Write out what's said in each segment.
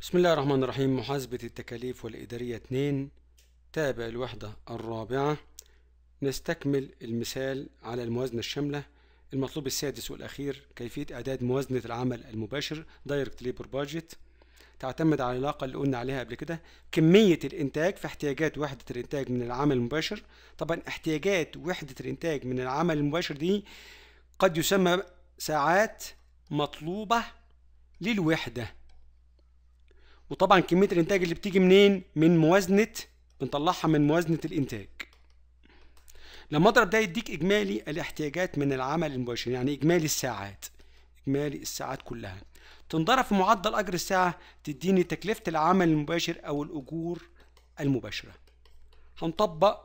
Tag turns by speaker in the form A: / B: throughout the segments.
A: بسم الله الرحمن الرحيم محاسبة التكاليف والإدارية 2 تابع الوحدة الرابعة نستكمل المثال على الموازنة الشاملة المطلوب السادس والأخير كيفية إعداد موازنة العمل المباشر دايركت ليبر باجت تعتمد على العلاقة اللي قلنا عليها قبل كده كمية الإنتاج في احتياجات وحدة الإنتاج من العمل المباشر طبعا احتياجات وحدة الإنتاج من العمل المباشر دي قد يسمى ساعات مطلوبة للوحدة وطبعا كميه الانتاج اللي بتيجي منين من موازنه بنطلعها من موازنه الانتاج لما اضرب ده يديك اجمالي الاحتياجات من العمل المباشر يعني اجمالي الساعات اجمالي الساعات كلها تنضرب في معدل اجر الساعه تديني تكلفه العمل المباشر او الاجور المباشره هنطبق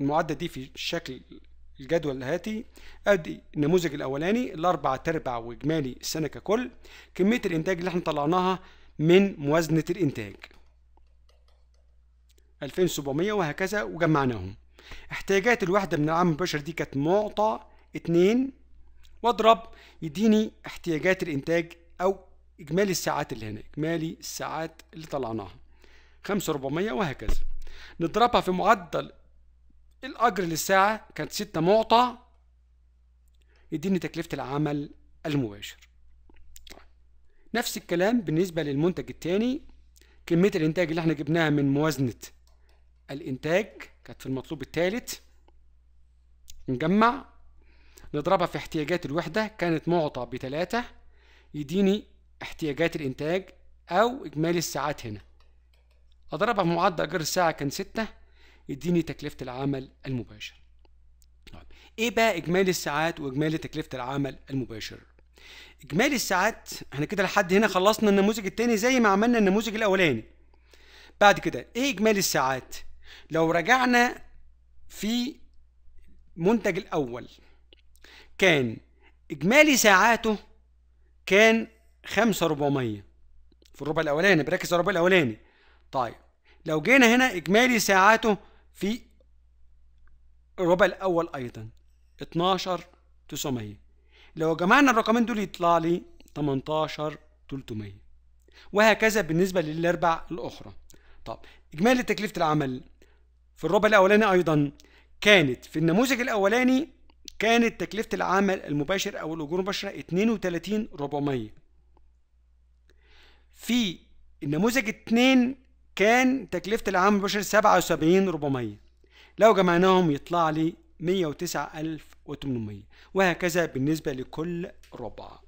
A: المعدل دي في شكل الجدول الهاتي ادي النموذج الاولاني الاربع تربع واجمالي السنه ككل كميه الانتاج اللي احنا طلعناها من موازنة الإنتاج 2700 وهكذا وجمعناهم احتياجات الوحدة من العام البشر دي كانت معطى 2 واضرب يديني احتياجات الإنتاج أو إجمالي الساعات اللي هنا إجمالي الساعات اللي طلعناها 5400 وهكذا نضربها في معدل الأجر للساعة كانت 6 معطى يديني تكلفة العمل المباشر نفس الكلام بالنسبة للمنتج الثاني كمية الإنتاج اللي احنا جبناها من موازنة الإنتاج كانت في المطلوب الثالث نجمع نضربها في احتياجات الوحدة كانت معطى بتلاتة يديني احتياجات الإنتاج أو إجمالي الساعات هنا أضربها في معدل أجر الساعة كان ستة يديني تكلفة العمل المباشر. طيب، إيه بقى إجمالي الساعات وإجمالي تكلفة العمل المباشر؟ اجمالي الساعات احنا كده لحد هنا خلصنا النموذج الثاني زي ما عملنا النموذج الاولاني بعد كده ايه اجمالي الساعات لو رجعنا في المنتج الاول كان اجمالي ساعاته كان 5400 في الربع الاولاني بركز على الربع الاولاني طيب لو جينا هنا اجمالي ساعاته في الربع الاول ايضا 12900 لو جمعنا الرقمين دول يطلع لي 18300 وهكذا بالنسبة للأربع الأخرى طب إجمالي تكلفة العمل في الربع الأولاني أيضا كانت في النموذج الأولاني كانت تكلفة العمل المباشر أو الأجور المباشرة 32400 في النموذج 2 كان تكلفة العمل المباشر 77400 لو جمعناهم يطلع لي 109800 وهكذا بالنسبة لكل ربع